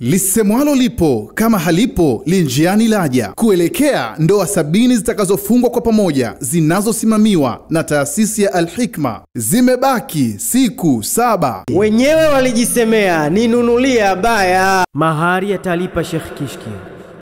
Lisemwalo lipo kama halipo linjiani laja. Kuelekea ndoa sabini zitakazofungwa kwa pamoja zinazosimamiwa na taasisi ya alhikma zimebaki siku saba. Wenyewe walijisemea ninunulia baya, mahari atalipa Sheikh Kishki.